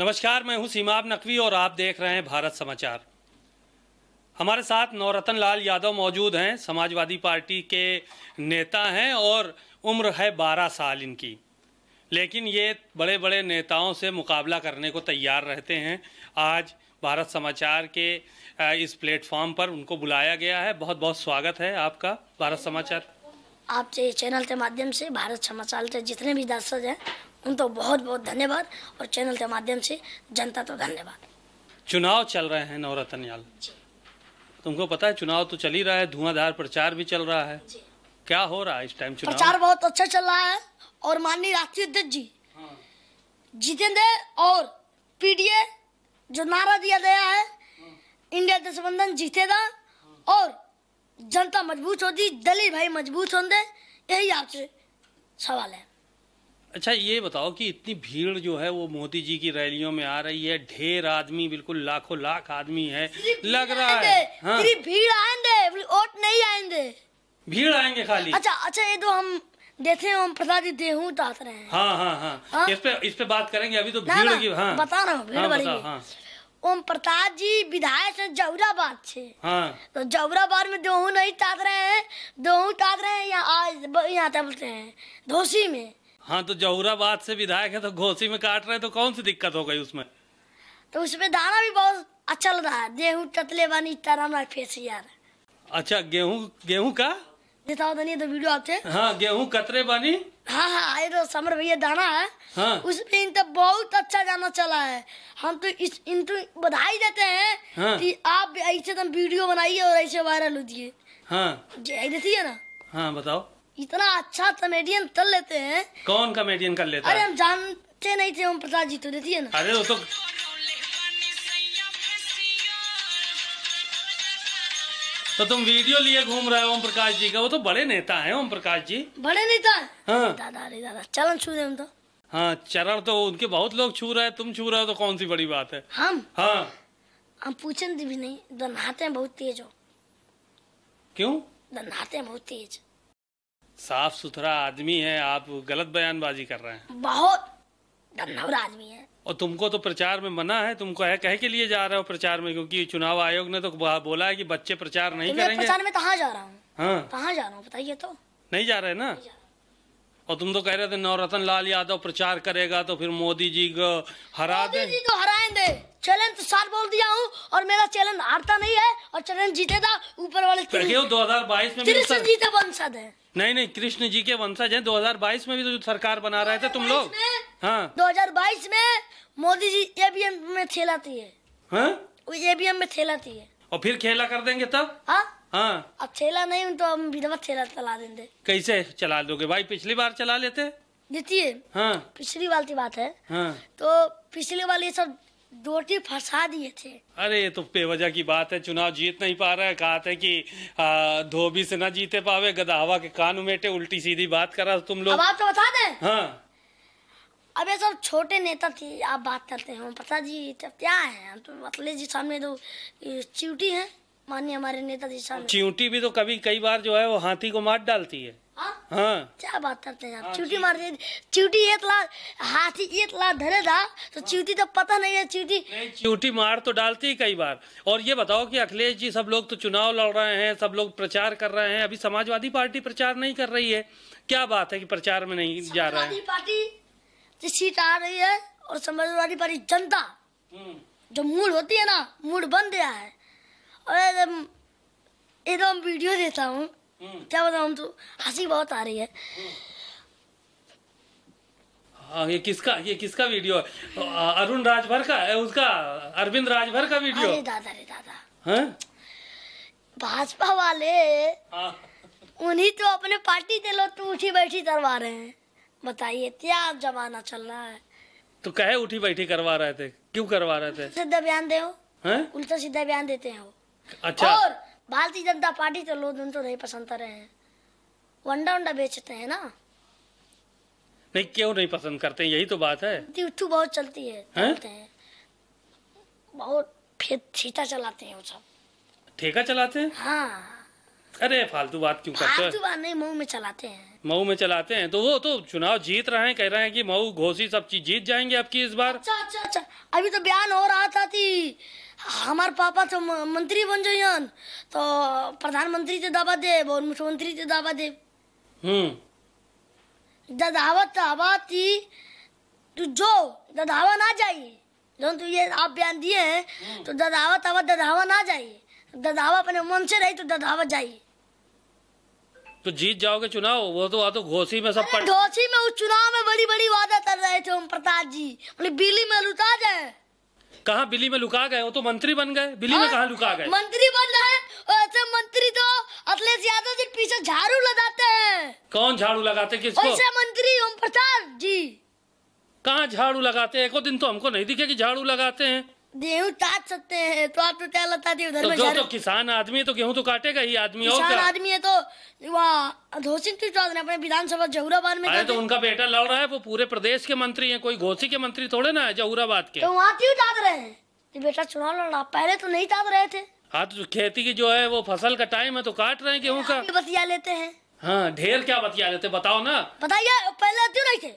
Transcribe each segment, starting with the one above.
नमस्कार मैं हूं सीमाब नकवी और आप देख रहे हैं भारत समाचार हमारे साथ नवरतन लाल यादव मौजूद हैं समाजवादी पार्टी के नेता हैं और उम्र है बारह साल इनकी लेकिन ये बड़े बड़े नेताओं से मुकाबला करने को तैयार रहते हैं आज भारत समाचार के इस प्लेटफॉर्म पर उनको बुलाया गया है बहुत बहुत स्वागत है आपका भारत समाचार आपसे चैनल के माध्यम से भारत समाचार के जितने भी दर्शक हैं उनको बहुत बहुत धन्यवाद और चैनल के माध्यम से जनता तो धन्यवाद चुनाव चल रहे हैं नवरतन याल तुमको पता है चुनाव तो चल ही रहा है धुआंधार प्रचार भी चल रहा है क्या हो रहा है इस टाइम चुनाव प्रचार बहुत अच्छा चल रहा है और माननीय राष्ट्रीय अध्यक्ष जी हाँ। जितेंद्र और पीडीए जो नारा दिया गया है हाँ। इंडिया गठबंधन जीतेगा हाँ। और जनता मजबूत होती दलित भाई मजबूत होंगे यही आपसे सवाल है अच्छा ये बताओ कि इतनी भीड़ जो है वो मोदी जी की रैलियों में आ रही है ढेर आदमी बिल्कुल लाखों लाख आदमी है लग रहा है हाँ? भीड़ आएंगे वोट नहीं आएंगे भीड़ आएंगे खाली अच्छा अच्छा ये तो हम देखे हम प्रसाद देहू तात रहे हैं हाँ, हाँ हाँ हाँ, इस पे इस पे बात करेंगे अभी तो भीड़ की हाँ बता रहा हूँ भीड़ हाँ, बढ़ेगी हाँ। ओम प्रसाद जी विधायक है जौराबाद से हाँ। तो जौराबाद में गेहूँ नहीं ताक रहे हैं गेहूँ ताक रहे हैं यहाँ यहाँ बोलते हैं धोसी में हाँ तो जहुराबाद से विधायक है तो घोसी में काट रहे तो कौन सी दिक्कत हो गई उसमें तो उसमें दाना भी बहुत अच्छा लग रहा है गेहूँ टतले बानी तारा फेस यार अच्छा गेहूँ गेहूँ का दिखाओ दनी तो, तो वीडियो आते हाँ गेहूँ कतरे बानी हाँ हाँ ये तो समर भैया दाना है हाँ। उसमें इन तो बहुत अच्छा गाना चला है हम तो इस इन तो बधाई देते हैं हाँ। कि आप ऐसे तुम तो वीडियो बनाइए और ऐसे वायरल होती है हाँ देती है ना हाँ बताओ इतना अच्छा कमेडियन कर लेते हैं कौन कमेडियन कर लेते अरे हम जानते नहीं थे ओम प्रसाद जी तो देती है ना अरे वो तो तो तुम वीडियो लिए घूम रहे हो ओम प्रकाश जी का वो तो बड़े नेता हैं ओम प्रकाश जी बड़े नेता हाँ दादा अरे दादा चरण छू रहे हम तो हाँ चरण तो उनके बहुत लोग छू रहे हैं तुम छू रहे हो तो कौन सी बड़ी बात है हम हाँ हम पूछन भी नहीं दनाते हैं बहुत तेज हो क्यों दनाते हैं बहुत तेज साफ सुथरा आदमी है आप गलत बयानबाजी कर रहे हैं बहुत आदमी है और तुमको तो प्रचार में मना है तुमको है कह के लिए जा रहे हो प्रचार में क्योंकि चुनाव आयोग ने तो बोला है कि बच्चे प्रचार नहीं करेंगे प्रचार में कहा जा रहा हूँ हाँ कहाँ जा रहा हूँ बताइए तो नहीं जा रहे ना और तुम तो कह रहे थे नवरत्न लाल यादव प्रचार करेगा तो फिर मोदी जी को हरा दे जी को हराएंगे चैलेंज तो सार बोल दिया हूँ और मेरा चैलेंज हारता नहीं है और चैलेंज जीतेगा ऊपर वाले दो हजार बाईस में जीता बंसद है नहीं नहीं कृष्ण जी के वंशज हैं 2022 में भी तो सरकार बना रहे थे तुम लोग हाँ 2022 में मोदी जी एबीएम में खेलाती है एबीएम हाँ? में खेलाती है और फिर खेला कर देंगे तब हाँ, हाँ। अब खेला नहीं तो हम विधवा खेला चला देंगे कैसे चला दोगे भाई पिछली बार चला लेते देखिए हाँ पिछली बार की बात है हाँ तो पिछली बार ये सब डोटी फंसा दिए थे अरे ये तो बेवजह की बात है चुनाव जीत नहीं पा रहा है कहा था की धोबी से ना जीते पावे गदावा के कान उमेटे उल्टी सीधी बात करा तुम लोग बात तो बता दे हाँ अब ये सब छोटे नेता थे आप बात करते हैं पता जी क्या है तो मतले जी सामने तो चिंटी है मानिए हमारे नेता जी सामने चिंटी भी तो कभी कई बार जो है वो हाथी को मार डालती है हाँ। हाँ क्या बात करते हैं हाँ, चिटी चूटी मार चूटी इतना हाथी इतना धरे था तो हाँ। चूटी तो पता नहीं है चूटी चूटी मार तो डालती कई बार और ये बताओ कि अखिलेश जी सब लोग तो चुनाव लड़ रहे हैं सब लोग प्रचार कर रहे हैं अभी समाजवादी पार्टी प्रचार नहीं कर रही है क्या बात है कि प्रचार में नहीं जा रहा है पार्टी सीट आ रही है और समाजवादी पार्टी जनता हम्म। जो मूड होती है ना मूड बन गया है और एकदम तो वीडियो देता हूँ हम्म। क्या बताऊँ तू तो? हंसी बहुत आ रही है हम्म। हाँ ये किसका ये किसका वीडियो अरुण राजभर का है उसका अरविंद राजभर का वीडियो अरे दादा रे दादा हाँ? भाजपा वाले हाँ। उन्हीं तो अपने पार्टी के लोग तो उठी बैठी करवा रहे हैं बताइए क्या जमाना चल रहा है तो कहे उठी बैठी करवा रहे थे क्यों करवा रहे थे सीधा बयान दे हाँ? उल्टा सीधा बयान देते हैं वो अच्छा और भारतीय जनता पार्टी तो लोग तो नहीं पसंद रहे हैं वंडा वंडा बेचते हैं ना नहीं क्यों नहीं पसंद करते यही तो बात है यूट्यूब बहुत चलती है, है? बहुत फिर छीटा चलाते हैं वो सब ठेका चलाते हैं हाँ अरे फालतू बात क्यों करते हैं बात नहीं मऊ में चलाते हैं मऊ में चलाते हैं तो वो तो चुनाव जीत रहे हैं कह रहे हैं कि मऊ घोसी सब चीज जीत जाएंगे आपकी इस बार अच्छा अच्छा अच्छा अभी तो बयान हो रहा था थी हमार पापा तो मंत्री बन जाइन तो प्रधानमंत्री से दावा दे और मुख्यमंत्री से दावा दे हम्म दावा तो थी तू जो दावा ना जाइए जो तू ये आप बयान दिए हैं हम्म। तो दावत तवा तो दावा ना जाइए ददावा अपने मन से रही तो दावा जाइए तो जीत जाओगे चुनाव वो तो आ तो घोसी में सब पड़... घोसी में उस चुनाव में बड़ी बड़ी वादा कर रहे थे ओम प्रताप जी बोले बिल्ली में लुटा जाए कहाँ बिल्ली में लुका गए वो तो मंत्री बन गए बिल्ली में हाँ, कहा लुका गए मंत्री बन रहे ऐसे अच्छा, मंत्री तो अखिलेश यादव जी पीछे झाड़ू लगाते हैं कौन झाड़ू लगाते किसको ऐसे मंत्री ओम प्रसाद जी कहाँ झाड़ू लगाते हैं एक दिन तो हमको नहीं दिखे कि झाड़ू लगाते हैं गेहूँ काट सकते हैं तो आप तो क्या लगता है उधर तो तो किसान आदमी है तो गेहूँ तो काटेगा ही आदमी किसान आदमी है तो वहाँ घोषित की चौधरी अपने विधानसभा जहूराबाद में तो उनका बेटा लड़ रहा है वो पूरे प्रदेश के मंत्री है कोई घोसी के मंत्री थोड़े ना है जहूराबाद के तो वहाँ क्यों चाद रहे हैं बेटा चुनाव लड़ रहा पहले तो नहीं चाद रहे थे हाँ तो खेती की जो है वो फसल का टाइम है तो काट रहे हैं गेहूँ का बतिया लेते हैं हाँ ढेर क्या बतिया लेते बताओ ना बताइए पहले क्यों नहीं थे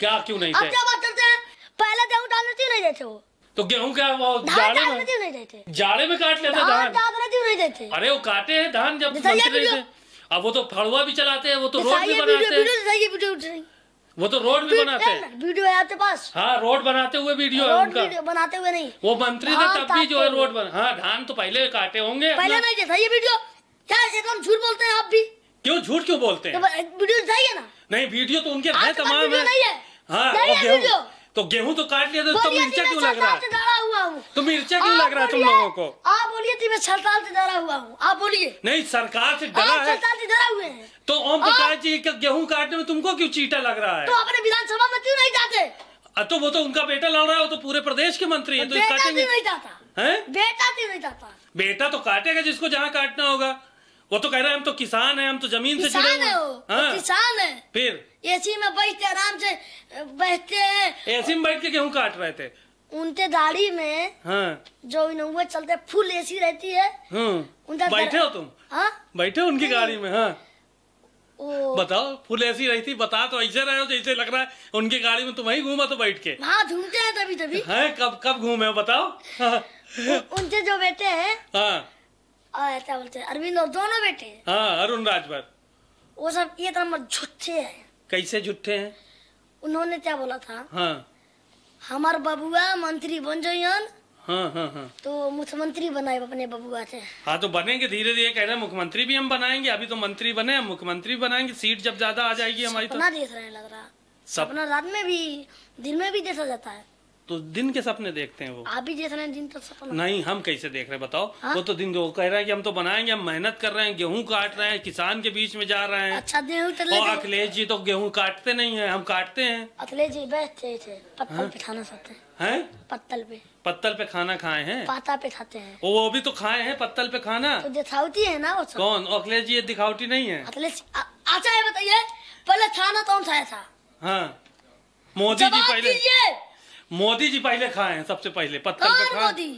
क्या क्यों नहीं थे क्या बात करते हैं पहले गेहूँ डाल नहीं देते वो तो गेहूँ क्या वो जाड़े में जाड़े में काट लेते धान अरे वो काटे है धान जब अब वो तो फड़ुआ भी चलाते है तो वो तो रोड भी बनाते वो तो रोड भी बनाते हैं वीडियो है आपके पास हाँ रोड बनाते हुए वीडियो है उनका बनाते हुए नहीं वो मंत्री थे तब भी जो है रोड बना हाँ धान तो पहले काटे होंगे पहले नहीं देखा ये वीडियो क्या एकदम झूठ बोलते हैं आप भी क्यों झूठ क्यों बोलते हैं तो वीडियो चाहिए ना नहीं वीडियो तो उनके तमाम है हाँ तो गेहूं तो काट लिया तो मिर्चा क्यों लग रहा है तो मिर्चा क्यों लग रहा है तुम लोगों को आप बोलिए थी मैं सरकार से डरा हुआ हूँ आप बोलिए नहीं सरकार से डरा है तो ओम प्रकाश जी का गेहूँ काटने में तुमको क्यों चीटा लग रहा है तो अपने विधानसभा में क्यों नहीं जाते तो वो तो उनका बेटा लड़ रहा है वो तो पूरे प्रदेश के मंत्री है तो बेटा नहीं जाता बेटा तो काटेगा जिसको जहाँ काटना होगा वो तो कह रहे हैं हम तो किसान हैं हम तो जमीन से जुड़े हुए हाँ? किसान है फिर एसी में बैठते आराम से बैठते हैं एसी में बैठ के गेहूँ काट रहे थे उनके गाड़ी में हाँ। जो इनोवा चलते फुल एसी रहती है हाँ। उनका बैठे हो तुम हाँ? बैठे हो उनकी गाड़ी में हाँ बताओ फुल ऐसी रही थी बता तो ऐसे रहे हो जैसे लग रहा है उनकी गाड़ी में तुम वही घूमा तो बैठ के हाँ घूमते हैं तभी तभी है कब कब घूमे बताओ उनसे जो बेटे हैं हाँ क्या बोलते हैं अरविंद और दोनों बेटे हाँ अरुण राजभर वो सब ये तो झूठे हैं कैसे झूठे हैं उन्होंने क्या बोला था हाँ हमार बबुआ मंत्री बन जो हाँ हाँ हाँ तो मुख्यमंत्री बनाए अपने बबुआ से हाँ तो बनेंगे धीरे धीरे कह रहे हैं मुख्यमंत्री भी हम बनाएंगे अभी तो मंत्री बने मुख्यमंत्री बनाएंगे सीट जब ज्यादा आ जाएगी हमारी तो देख रहे हैं लग रहा सपना रात में भी दिन में भी देखा जाता है तो दिन के सपने देखते हैं वो आप भी देख रहे हैं दिन तो सपना नहीं हम कैसे देख रहे हैं बताओ हा? वो तो दिन वो कह रहे हैं कि हम तो बनाएंगे हम मेहनत कर रहे हैं गेहूं काट रहे हैं किसान के बीच में जा रहे हैं अच्छा गेहूं तो और अखिलेश जी तो गेहूं काटते नहीं है हम काटते हैं अखिलेश जी बैठते थे पत्तल हाँ? पे खाना खाते हैं पत्तल पे पत्तल पे खाना खाए हैं पाता पे खाते हैं वो भी तो खाए हैं पत्तल पे खाना दिखावती तो दिखावटी है ना वो कौन अखिलेश जी ये दिखावटी नहीं है अखिलेश अच्छा ये बताइए पहले खाना कौन सा था हाँ मोदी जी पहले मोदी जी पहले खाए हैं सबसे पहले पत्थर पे खाए मोदी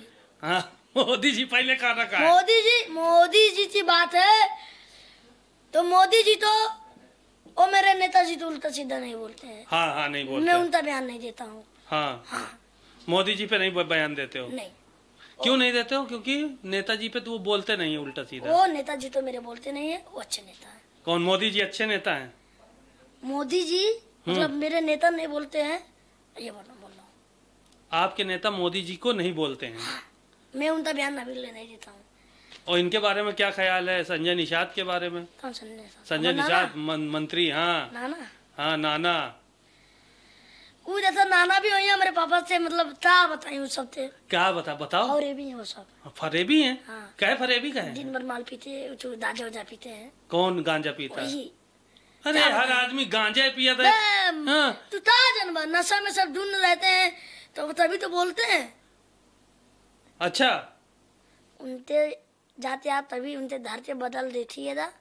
हाँ मोदी जी पहले खाना खाए मोदी जी मोदी जी की बात है तो मोदी जी तो वो मेरे नेताजी तो उल्टा सीधा नहीं बोलते हैं हाँ हाँ नहीं बोलते मैं उनका बयान नहीं देता हूँ हाँ, हाँ मोदी जी पे नहीं बयान देते हो नहीं क्यों नहीं देते हो क्योंकि नेताजी पे तो वो बोलते नहीं है उल्टा सीधा वो नेताजी तो मेरे बोलते नहीं है वो अच्छे नेता है कौन मोदी जी अच्छे नेता है मोदी जी मतलब हम्म। मेरे नेता नहीं बोलते हैं ये बोलो आपके नेता मोदी जी को नहीं बोलते हैं हाँ, मैं उनका बयान अभी लेने देता हूँ और इनके बारे में क्या ख्याल है संजय निषाद के बारे में हाँ, संजय निषाद मंत्री हाँ नाना हाँ नाना वो जैसा नाना भी हुई मेरे पापा से मतलब क्या बताई उस सब क्या बता बताओ फरे भी है वो सब फरे भी हाँ। है हाँ। कहे फरे भी कहे दिन भर माल पीते गांजा वाजा पीते हैं कौन गांजा पीता है अरे हर आदमी गांजा पिया था हाँ। जानवर नशा में सब ढूंढ रहते हैं तो तभी तो बोलते हैं अच्छा उनते जाते आप तभी उनते धरते बदल देती है ना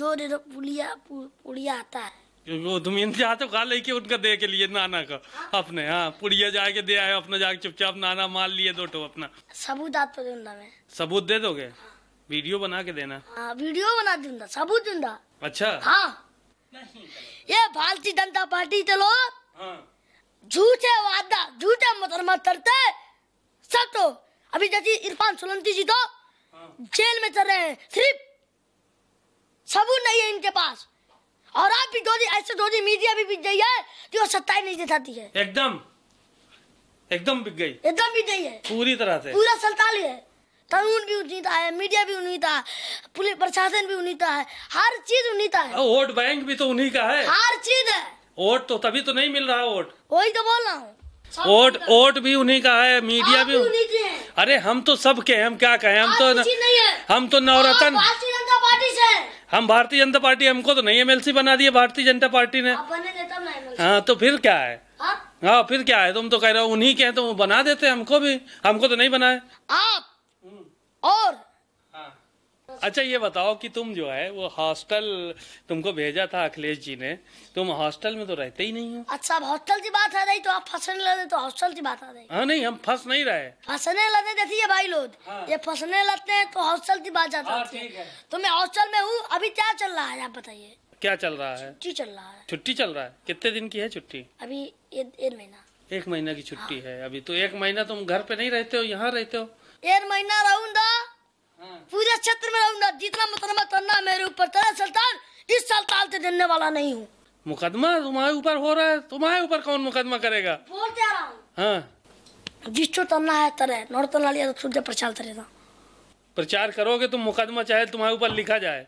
दो दे पुलिया पु, पुलिया आता है वो तुम इंतजार तो खा के उनका दे के लिए नाना का हाँ। अपने हाँ पुड़िया जाके दे आए अपना जाके चुपचाप नाना माल लिए दो तो अपना सबूत आप तो सबूत दे दोगे हाँ। वीडियो बना के देना आ, हाँ, वीडियो बना दूंगा सबूत दूंगा अच्छा हाँ ये भारतीय जनता पार्टी चलो हाँ झूठे वादा झूठे मुकदमा करते सब तो अभी जैसे इरफान सुलंती जी तो हाँ। जेल में चल रहे हैं सिर्फ सबूत नहीं है इनके पास और आप भी दोधी ऐसे दोधी मीडिया भी बिक गई है कि वो सच्चाई नहीं दिखाती है एकदम एकदम बिक गई एकदम बिक गई है पूरी तरह से पूरा संताली है कानून भी उन्हीं है मीडिया भी उन्हीं है पुलिस प्रशासन भी उन्हीं है हर चीज उन्हीं है वोट बैंक भी तो उन्हीं का है हर चीज है वोट तो तभी तो नहीं मिल रहा वोट वही तो बोल रहा हूँ वोट वोट भी उन्हीं का है मीडिया भी, भी अरे हम तो सब के हम क्या कहें हम तो न, हम तो नवरत्न हम भारतीय जनता पार्टी हमको तो नहीं एमएलसी बना दिए भारतीय जनता पार्टी ने हाँ तो फिर क्या है हाँ? हाँ फिर क्या है तुम तो कह रहे हो उन्हीं के हैं तो बना देते हमको भी हमको तो नहीं बनाए आप और अच्छा ये बताओ कि तुम जो है वो हॉस्टल तुमको भेजा था अखिलेश जी ने तुम हॉस्टल में तो रहते ही नहीं हो अच्छा अब हॉस्टल की बात आ रही तो आप फंसने लगे तो हॉस्टल की बात आ रही हाँ नहीं हम फंस नहीं रहे फंसने लगे जैसे भाई लोग हाँ। ये फंसने लगते हैं तो हॉस्टल की बात जाता हाँ, है तो मैं हॉस्टल में हूँ अभी क्या चल रहा है आप बताइए क्या चल रहा है छुट्टी चल रहा है छुट्टी चल रहा है कितने दिन की है छुट्टी अभी एक महीना एक महीना की छुट्टी हाँ। है अभी तो एक महीना तुम घर पे नहीं रहते हो यहाँ रहते हो एक महीना रहूंगा पूरे क्षेत्र में रहूंगा जितना मुकदमा करना मेरे ऊपर तेरा सल्तान इस साल से देने वाला नहीं हूँ मुकदमा तुम्हारे ऊपर हो रहा है तुम्हारे ऊपर कौन मुकदमा करेगा बोल दे रहा हूँ हाँ है तरह नौ तना तो लिया तो सूर्य प्रचार करेगा प्रचार करोगे तुम तो मुकदमा चाहे तुम्हारे ऊपर लिखा जाए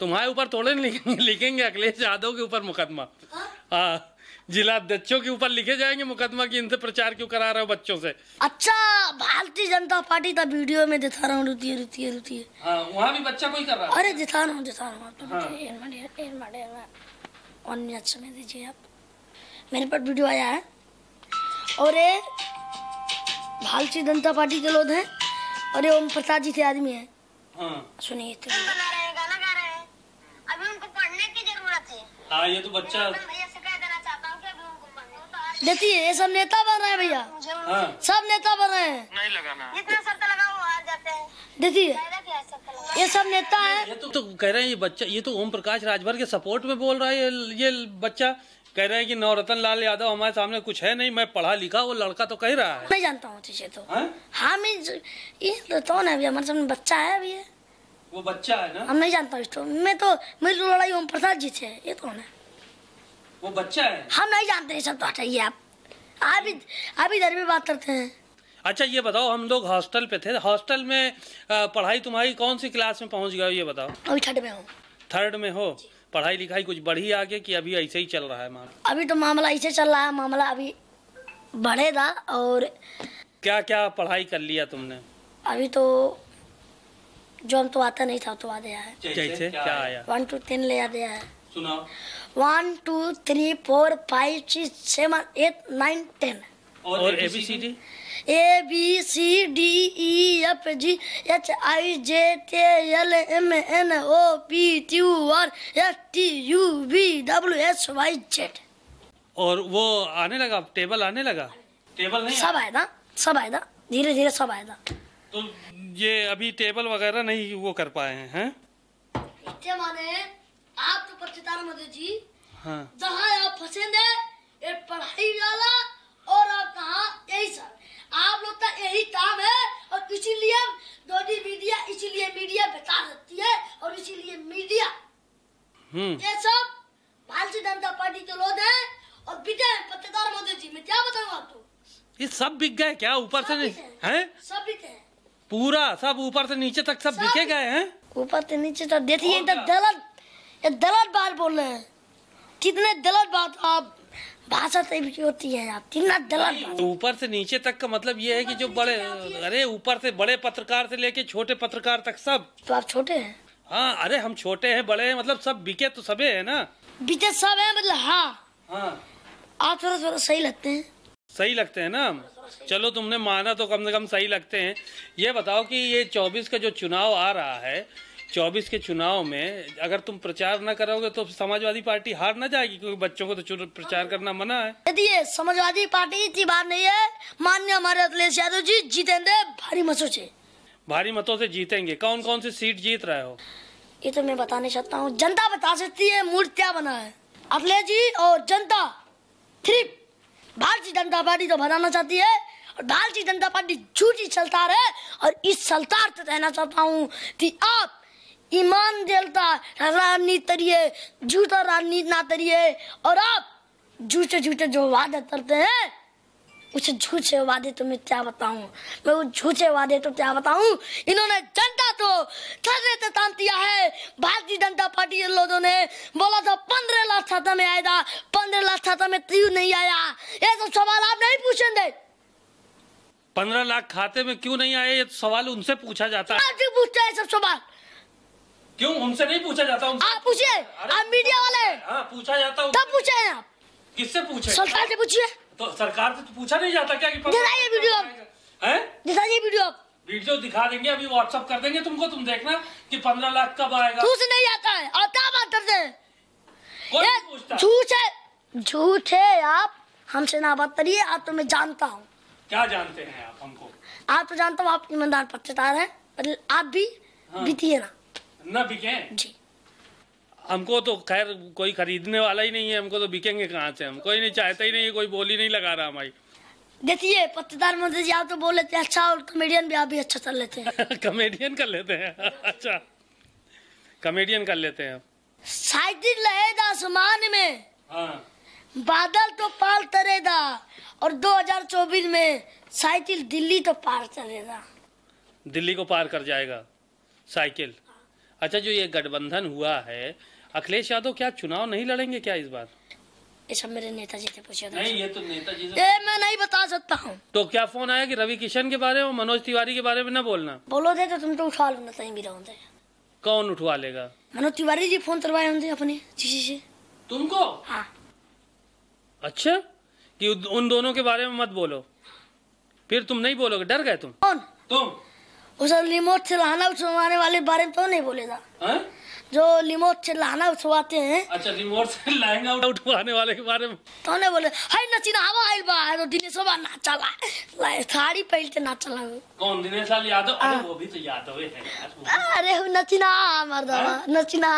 तुम्हारे ऊपर थोड़े लिखेंगे लिखेंगे अखिलेश यादव के ऊपर मुकदमा हाँ, हाँ जिला अध्यक्षों के ऊपर लिखे जाएंगे मुकदमा की इनसे प्रचार क्यों करा रहे हो बच्चों से अच्छा जनता पार्टी का वीडियो में दिखा रहा हूँ रुतिए रुतिए रुतिए हाँ, वहाँ भी बच्चा कोई कर रहा है अरे दिखा रहा हूँ दिखा रहा हूँ वन मिनट समय दीजिए आप मेरे पर वीडियो आया है और ये भारतीय जनता पार्टी के लोग हैं और ये ओम प्रसाद जी के आदमी है हाँ। सुनिए तो अभी उनको पढ़ने की जरूरत है हाँ ये तो बच्चा देती है सब नेता बन रहे हैं भैया हाँ। सब नेता बन रहे हैं नहीं लगाना तो देखिए तो ये सब नेता है ये तो, तो कह रहे हैं ये बच्चा ये तो ओम प्रकाश राजभर के सपोर्ट में बोल रहा है ये, ये बच्चा कह रहे हैं कि नवरतन लाल यादव हमारे सामने कुछ है नहीं मैं पढ़ा लिखा वो लड़का तो कह रहा है मैं जानता हूँ चीजें तो हाँ, हाँ मैं ये तो कौन है भैया हमारे सामने बच्चा है भैया वो बच्चा है ना हम हाँ, नहीं जानता इसको मैं तो मेरी लड़ाई ओम प्रसाद जी से है ये कौन है वो बच्चा है हम नहीं जानते हैं सब तो हटाइए आप अभी अभी इधर भी बात करते हैं अच्छा ये बताओ हम लोग हॉस्टल पे थे हॉस्टल में पढ़ाई तुम्हारी कौन सी क्लास में पहुंच गया ये बताओ अभी थर्ड में हो थर्ड में हो पढ़ाई लिखाई कुछ बढ़ी आगे कि अभी ऐसे ही चल रहा है मामला अभी तो मामला ऐसे चल रहा है मामला अभी बढ़ेगा और क्या क्या पढ़ाई कर लिया तुमने अभी तो जो हम तो आता नहीं था तो आ गया है जैसे क्या आया वन टू टेन ले आ गया है सुनाओ one two three four five six seven eight nine ten और A B C D A B C D E F G H I J K L M N O P Q R S T U V W S Y Z और वो आने लगा table आने लगा table नहीं सब आया ना सब आया ना धीरे धीरे सब आया ना तो ये अभी टेबल वगैरह नहीं वो कर पाए हैं हैं? माने आप तो पत्रकार मोदी जी हाँ जहाँ आप फंसे दे ये पढ़ाई वाला और आप कहा यही सर आप लोग का तो यही काम है और इसीलिए दोनों मीडिया इसीलिए मीडिया बता रहती है और इसीलिए मीडिया हम्म। ये सब भारतीय जनता पार्टी के लोग हैं और बिटे पत्रकार मोदी जी मैं क्या बताऊँ आपको ये सब बिक गए क्या ऊपर से है सब बिके हैं पूरा सब ऊपर से नीचे तक सब बिके गए हैं ऊपर से नीचे तक देखिए तक दलत ये गलत बात बोल रहे हैं कितने दलत बात आप भाषा भी होती है आप कितना गलत ऊपर से नीचे तक का मतलब ये है कि जो बड़े अरे ऊपर से बड़े पत्रकार से लेके छोटे पत्रकार तक सब तो आप छोटे हैं हाँ अरे हम छोटे हैं बड़े हैं मतलब सब बिके तो सबे है ना बिके सब है मतलब हाँ हाँ आप थोड़ा थोड़ा सही लगते हैं सही लगते हैं ना चलो तुमने माना तो कम से कम सही लगते हैं ये बताओ कि ये 24 का जो चुनाव आ रहा है चौबीस के चुनाव में अगर तुम प्रचार न करोगे तो समाजवादी पार्टी हार न जाएगी क्योंकि बच्चों को तो प्रचार करना मना है यदि समाजवादी पार्टी इतनी बार नहीं है मान्य हमारे अखिलेश यादव जी जीतेंगे भारी मतों से भारी मतों से जीतेंगे कौन कौन सी सीट जीत रहे हो ये तो मैं बता नहीं सकता हूँ जनता बता सकती है मूर्त क्या बना है अखिलेश जी और जनता सिर्फ भारतीय जनता पार्टी तो बनाना चाहती है और भारतीय जनता पार्टी झूठी सलतार है और इस सलतार से कहना चाहता हूँ कि आप ईमान जलता रानी तरिए झूठा रानी ना तरिए और आप झूठे झूठे जो वादे करते हैं उसे झूठे वादे तो मैं क्या बताऊं मैं उस झूठे वादे तो क्या बताऊं इन्होंने जनता को तो थर्रे ततान दिया है भारतीय जनता पार्टी के लोगों ने बोला था पंद्रह लाख खाता में आएगा पंद्रह लाख खाता में क्यों नहीं आया ये सब सवाल आप नहीं पूछेंगे पंद्रह लाख खाते में क्यों नहीं आए ये सवाल उनसे पूछा जाता है पूछते हैं सब सवाल क्यों हमसे नहीं पूछा जाता आप पूछिए आप मीडिया वाले हाँ पूछा जाता हूँ तब पूछे हैं आप किससे पूछे सरकार से पूछिए तो सरकार से तो पूछा नहीं जाता क्या कि दिखाइए वीडियो हैं दिखाइए वीडियो आप वीडियो दिखा देंगे अभी व्हाट्सअप कर देंगे तुमको तुम देखना कि पंद्रह लाख कब आएगा कुछ नहीं आता है और क्या बात करते हैं झूठ है झूठ है आप हमसे ना बात करिए आप तो मैं जानता हूँ क्या जानते हैं आप हमको आप तो जानता हूँ आप ईमानदार पत्रकार हैं आप भी हाँ। बीती है ना ना बिके हमको तो खैर कोई खरीदने वाला ही नहीं है हमको तो बिकेंगे कहाँ से हम कोई नहीं चाहता ही नहीं कोई बोली नहीं लगा रहा हमारी देखिए पत्रकार मंत्री जी आप तो बोल लेते हैं अच्छा और कॉमेडियन भी आप भी अच्छा कर लेते हैं कॉमेडियन कर लेते हैं अच्छा कॉमेडियन कर लेते हैं साइकिल लहेगा आसमान में हाँ। बादल तो पार तरेगा और 2024 में साइकिल दिल्ली तो पार करेगा दिल्ली को पार कर जाएगा साइकिल अच्छा जो ये गठबंधन हुआ है अखिलेश यादव क्या चुनाव नहीं लड़ेंगे क्या इस बार ऐसा अच्छा, मेरे नेताजी से पूछा नहीं ये तो नेताजी से मैं नहीं बता सकता हूँ तो क्या फोन आया कि रवि किशन के बारे में मनोज तिवारी के बारे में ना बोलना बोलो दे तो तुम तो उठा लो नहीं भी रहो तो। कौन उठवा लेगा मनोज तिवारी जी फोन करवाए होंगे अपने जी से तुमको हाँ अच्छा कि उन दोनों के बारे में मत बोलो फिर तुम नहीं बोलोगे डर गए तुम कौन तुम उस रिमोट चलाना छुड़वाने वाले बारे में तो नहीं बोलेगा हाँ? जो रिमोट से लाना उठवाते हैं अच्छा रिमोट से लहंगा उठवाने वाले के बारे में तो नहीं बोले हाय नचिन आवा आइल बा तो दिनेश बा ना चला लाए साड़ी पहन के ना चला कौन दिनेश लाल यादव हाँ। अरे वो भी तो यादव है यार अरे नचिना मर्दा हाँ? नचिना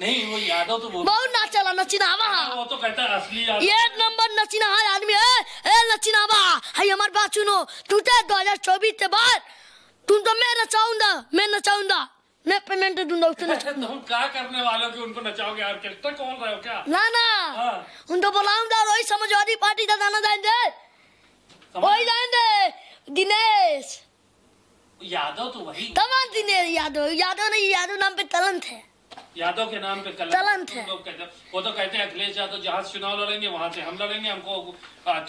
नहीं वो यादव तो बहुत ना चला नचिनावा वो तो कहता असली यादव एक नंबर नचिनावा आदमी है ए नचिनावा है हमारी बात सुनो टूटे 2024 के बाद तुम तो मैं नचाऊंगा मैं नचाऊंगा मैं पेमेंट दूंगा उसको नचाऊंगा तुम क्या करने वाले हो उनको नचाओगे ऑर्केस्ट्रा कौन रहे हो क्या ना ना हाँ। उनको बुलाऊंगा वही समाजवादी पार्टी का गाना जाएंगे वही जाएंगे दिनेश यादव तो वही तमाम दिनेश यादव यादव नहीं यादव नाम पे तलंत है यादव के नाम पे तलंत है लोग वो तो कहते हैं अखिलेश यादव जहाँ चुनाव लड़ेंगे वहाँ से हम लड़ेंगे हमको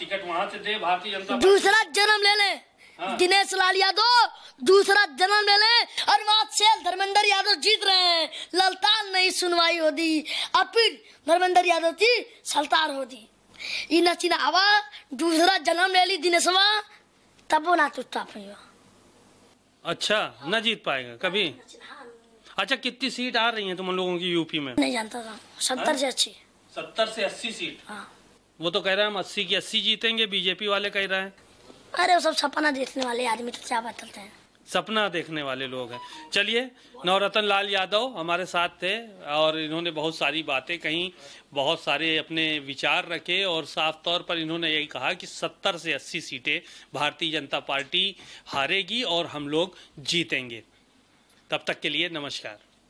टिकट वहाँ से दे भारतीय जनता दूसरा जन्म ले लें हाँ। दिनेश लाल यादव दूसरा जन्म ले लें और वहां से धर्मेंद्र यादव जीत रहे हैं ललताल नहीं सुनवाई होती अपील धर्मेंद्र यादव की सलतार होती ये नची आवा दूसरा जन्म ले ली दिनेशवा तब ना चुटता तो पाएगा अच्छा न जीत पाएगा कभी हाँ, हाँ। अच्छा कितनी सीट आ रही है तुम लोगों की यूपी में नहीं जानता था सत्तर से अच्छी सत्तर से अस्सी सीट हाँ। वो तो कह रहा है हम अस्सी की अस्सी जीतेंगे बीजेपी वाले कह रहे हैं अरे वो सब सपना देखने वाले आदमी तो क्या बताते हैं सपना देखने वाले लोग हैं चलिए नवरतन लाल यादव हमारे साथ थे और इन्होंने बहुत सारी बातें कहीं बहुत सारे अपने विचार रखे और साफ तौर पर इन्होंने यही कहा कि 70 से 80 सीटें भारतीय जनता पार्टी हारेगी और हम लोग जीतेंगे तब तक के लिए नमस्कार